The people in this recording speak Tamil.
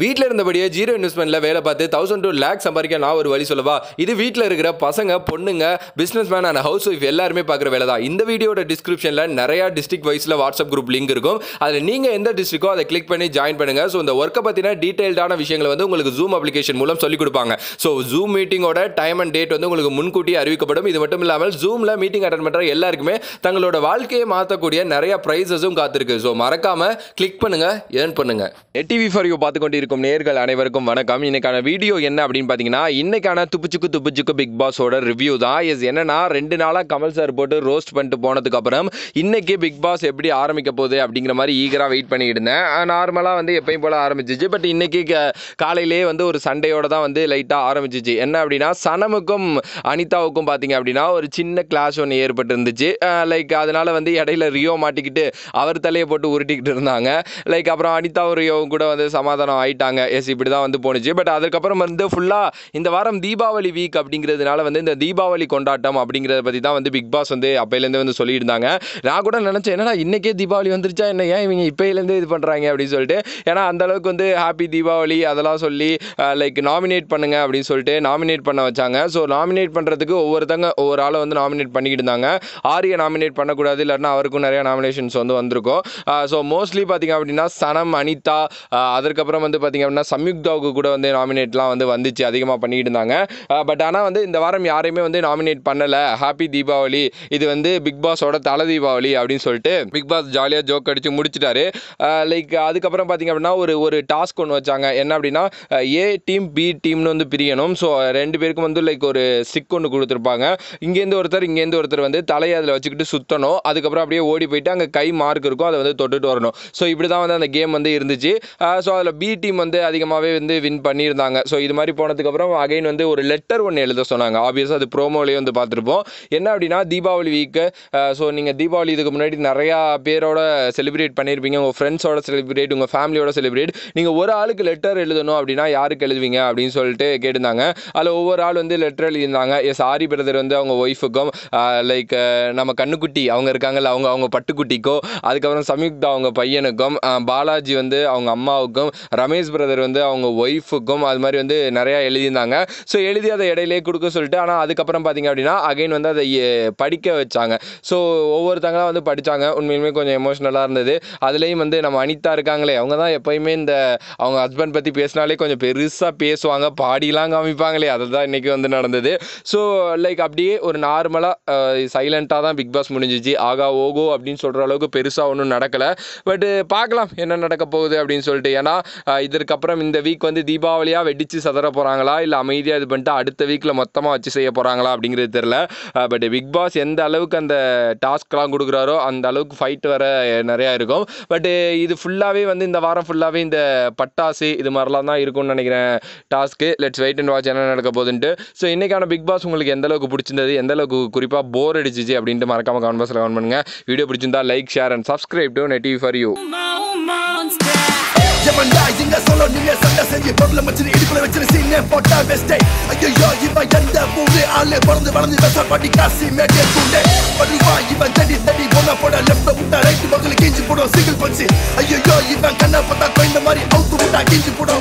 வீட்டில் இருந்தபடியே ஜீரோ இன்வெஸ்ட்மெண்ட்டில் வேலை பார்த்து தௌசண்ட் டூ லேக் சம்பாதிக்க நான் ஒரு வழி சொல்லவா இது வீட்டில் இருக்கிற பசங்க பொண்ணுங்க businessman and housewife எல்லாருமே பார்க்குற வேலை தான் இந்த வீடியோட டிஸ்கிரிப்ஷனில் நிறையா டிஸ்ட்ரிக் வைஸில் வாட்ஸ்அப் குரூப் லிங்க் இருக்கும் அதில் நீங்கள் எந்த டிஸ்ட்ரிக்கோ அதை கிளிக் பண்ணி ஜாயின் பண்ணுங்கள் ஸோ இந்த ஒர்க்கை பற்றின டீட்டெயில்டான விஷயங்களை வந்து உங்களுக்கு ஜூம் அப்ளிகேஷன் மூலம் சொல்லிக் கொடுப்பாங்க ஸோ ஜூம் மீட்டிங்கோட டைம் அண்ட் டேட் வந்து உங்களுக்கு முன்கூட்டியே அறிவிக்கப்படும் இது மட்டும் இல்லாமல் ஜூமில் மீட்டிங் அட்டன் பண்ணுற எல்லாருக்குமே தங்களோட வாழ்க்கையை மாற்றக்கூடிய நிறையா ப்ரைஸஸும் காத்திருக்கு ஸோ மறக்காமல் கிளிக் பண்ணுங்கள் ஏர்ன் பண்ணுங்கள் டிவி ஃபார் யூ பார்த்து கொண்டு இருக்கும் நேர்கள் அனைவருக்கும் வணக்கம் இன்னைக்கான வீடியோ என்ன அப்படின்னு பார்த்தீங்கன்னா இன்னைக்கான துப்புச்சுக்கு துப்புச்சுக்கு பிக் பாஸோட ரிவ்யூ தான் இஸ் என்னன்னா ரெண்டு நாளாக கமல் சார் போட்டு ரோஸ்ட் பண்ணிட்டு போனதுக்கப்புறம் இன்னைக்கு பிக் பாஸ் எப்படி ஆரம்பிக்க போகுது அப்படிங்கிற மாதிரி ஈகராக வெயிட் பண்ணிட்டு இருந்தேன் நார்மலாக வந்து எப்பயும் போல் ஆரம்பிச்சிச்சு பட் இன்னைக்கு காலையிலே வந்து ஒரு சண்டையோட தான் வந்து லைட்டாக ஆரம்பிச்சிச்சு என்ன அப்படின்னா சனமுக்கும் அனிதாவுக்கும் பார்த்தீங்க அப்படின்னா ஒரு சின்ன கிளாஷ் ஒன்று ஏற்பட்டு இருந்துச்சு லைக் அதனால் வந்து இடையில ரியோ மாட்டிக்கிட்டு அவர் தலையை போட்டு உருட்டிக்கிட்டு இருந்தாங்க லைக் அப்புறம் அனிதா ரியோவும் கூட வந்து சமாதானம் ஆகிட்டு பண்ணிட்டாங்க எஸ் இப்படி தான் வந்து போணுச்சு பட் அதுக்கப்புறம் வந்து ஃபுல்லாக இந்த வாரம் தீபாவளி வீக் அப்படிங்கிறதுனால வந்து இந்த தீபாவளி கொண்டாட்டம் அப்படிங்கிறத பற்றி தான் வந்து பிக் பாஸ் வந்து அப்போலேருந்து வந்து சொல்லியிருந்தாங்க நான் கூட நினச்சேன் என்னன்னா இன்றைக்கே தீபாவளி வந்துருச்சா என்ன ஏன் இவங்க இப்போலேருந்தே இது பண்ணுறாங்க அப்படின்னு சொல்லிட்டு ஏன்னா அந்தளவுக்கு வந்து ஹாப்பி தீபாவளி அதெல்லாம் சொல்லி லைக் நாமினேட் பண்ணுங்கள் அப்படின்னு சொல்லிட்டு நாமினேட் பண்ண வச்சாங்க ஸோ நாமினேட் பண்ணுறதுக்கு ஒவ்வொருத்தங்க ஒவ்வொரு ஆளை வந்து நாமினேட் பண்ணிக்கிட்டு இருந்தாங்க ஆரியை நாமினேட் பண்ணக்கூடாது இல்லைன்னா அவருக்கும் நிறையா நாமினேஷன்ஸ் வந்து வந்திருக்கும் ஸோ மோஸ்ட்லி பார்த்திங்க அப்படின்னா சனம் அனிதா அதற்கப்புறம் வந்து பார்த்தீங்க அப்படின்னா சம்யுக்தாவுக்கு கூட வந்து நாமினேட்லாம் வந்து வந்துச்சு அதிகமாக பண்ணிட்டு இருந்தாங்க பட் ஆனால் வந்து இந்த வாரம் யாரையுமே வந்து நாமினேட் பண்ணலை ஹாப்பி தீபாவளி இது வந்து பிக் பாஸோட தலை தீபாவளி அப்படின்னு சொல்லிட்டு பிக் பாஸ் ஜாலியாக ஜோக் அடித்து முடிச்சிட்டாரு லைக் அதுக்கப்புறம் பார்த்திங்க அப்படின்னா ஒரு ஒரு டாஸ்க் ஒன்று வச்சாங்க என்ன அப்படின்னா ஏ டீம் பி டீம்னு வந்து பிரியணும் ஸோ ரெண்டு பேருக்கும் வந்து லைக் ஒரு ஸ்டிக் ஒன்று கொடுத்துருப்பாங்க இங்கேருந்து ஒருத்தர் இங்கேருந்து ஒருத்தர் வந்து தலையை அதில் வச்சுக்கிட்டு சுற்றணும் அதுக்கப்புறம் அப்படியே ஓடி போயிட்டு அங்கே கை மார்க் இருக்கும் அதை வந்து தொட்டுட்டு வரணும் ஸோ இப்படி தான் வந்து அந்த கேம் வந்து இருந்துச்சு ஸோ அதில் பி டீம் வந்து அதிகமாகவே வந்து வின் பண்ணியிருந்தாங்க ஸோ இது மாதிரி போனதுக்கப்புறம் அகைன் வந்து ஒரு லெட்டர் ஒன்று எழுத சொன்னாங்க ஆப்வியஸாக அது ப்ரோமோலேயே வந்து பார்த்துருப்போம் என்ன அப்படின்னா தீபாவளி வீக்கு ஸோ நீங்கள் தீபாவளி இதுக்கு முன்னாடி நிறையா பேரோட செலிப்ரேட் பண்ணியிருப்பீங்க உங்கள் ஃப்ரெண்ட்ஸோட செலிப்ரேட் உங்கள் ஃபேமிலியோட செலிப்ரேட் நீங்கள் ஒரு ஆளுக்கு லெட்டர் எழுதணும் அப்படின்னா யாருக்கு எழுதுவீங்க அப்படின்னு சொல்லிட்டு கேட்டிருந்தாங்க அதில் ஒவ்வொரு ஆள் வந்து லெட்டர் எழுதியிருந்தாங்க எஸ் ஆரி பிரதர் வந்து அவங்க ஒய்ஃபுக்கும் லைக் நம்ம கண்ணுக்குட்டி அவங்க இருக்காங்கல்ல அவங்க அவங்க பட்டுக்குட்டிக்கும் அதுக்கப்புறம் சம்யுக்தா அவங்க பையனுக்கும் பாலாஜி வந்து அவங்க அம்மாவுக்கும் ரமேஷ் உமேஷ் பிரதர் வந்து அவங்க ஒய்ஃபுக்கும் அது மாதிரி வந்து நிறையா எழுதியிருந்தாங்க ஸோ எழுதி அதை இடையிலே கொடுக்க சொல்லிட்டு ஆனால் அதுக்கப்புறம் பார்த்தீங்க அப்படின்னா அகைன் வந்து அதை படிக்க வச்சாங்க ஸோ ஒவ்வொருத்தங்களாம் வந்து படித்தாங்க உண்மையுமே கொஞ்சம் எமோஷ்னலாக இருந்தது அதுலேயும் வந்து நம்ம அனிதா இருக்காங்களே அவங்க தான் எப்போயுமே இந்த அவங்க ஹஸ்பண்ட் பற்றி பேசினாலே கொஞ்சம் பெருசாக பேசுவாங்க பாடிலாம் காமிப்பாங்களே அதை தான் இன்றைக்கி வந்து நடந்தது ஸோ லைக் அப்படியே ஒரு நார்மலாக சைலண்ட்டாக தான் பிக் பாஸ் முடிஞ்சிச்சு ஆகா ஓகோ அப்படின்னு சொல்கிற அளவுக்கு பெருசாக ஒன்றும் நடக்கலை பட்டு பார்க்கலாம் என்ன நடக்க போகுது அப்படின்னு சொல்லிட்டு ஏன்னா இதற்கப்புறம் இந்த வீக் வந்து தீபாவளியாக வெடித்து சதற போகிறாங்களா இல்லை அமைதியாக இது பண்ணிட்டு அடுத்த வீக்கில் மொத்தமாக வச்சு செய்ய போகிறாங்களா அப்படிங்கிறது தெரில பட் பிக் பாஸ் எந்த அளவுக்கு அந்த டாஸ்க்லாம் கொடுக்குறாரோ அந்த அளவுக்கு ஃபைட் வர நிறையா இருக்கும் பட்டு இது ஃபுல்லாகவே வந்து இந்த வாரம் ஃபுல்லாகவே இந்த பட்டாசு இது மாதிரிலாம் தான் இருக்கும்னு நினைக்கிறேன் task let's wait and watch என்ன நடக்க போகுதுன்ட்டு ஸோ இன்றைக்கான பிக் பாஸ் உங்களுக்கு எந்த அளவுக்கு பிடிச்சிருந்தது எந்த அளவுக்கு குறிப்பாக போர் அடிச்சிச்சு அப்படின்ட்டு மறக்காமல் கமெண்ட் பாக்ஸில் பண்ணுங்க பண்ணுங்கள் வீடியோ பிடிச்சிருந்தா like share and subscribe to நெட்டி ஃபார் யூ எவன்டா இங்க சொல்ல நீங்க சண்டை செஞ்சு பொருளை மச்சினு இடுப்புல வச்சிரு சீனே போட்டா வெஸ்டே ஐயோ இவன் எந்த ஊரு ஆளு பிறந்து வளர்ந்து வெசப்பாட்டி காசி மேட்டே தூண்டே படுவா இவன் தடி தடி போன சிங்கிள் பஞ்சு ஐயோ இவன் கண்ணை பார்த்தா கொய்ந்த மாதிரி அவுத்து விட்டா கிஞ்சி போடும்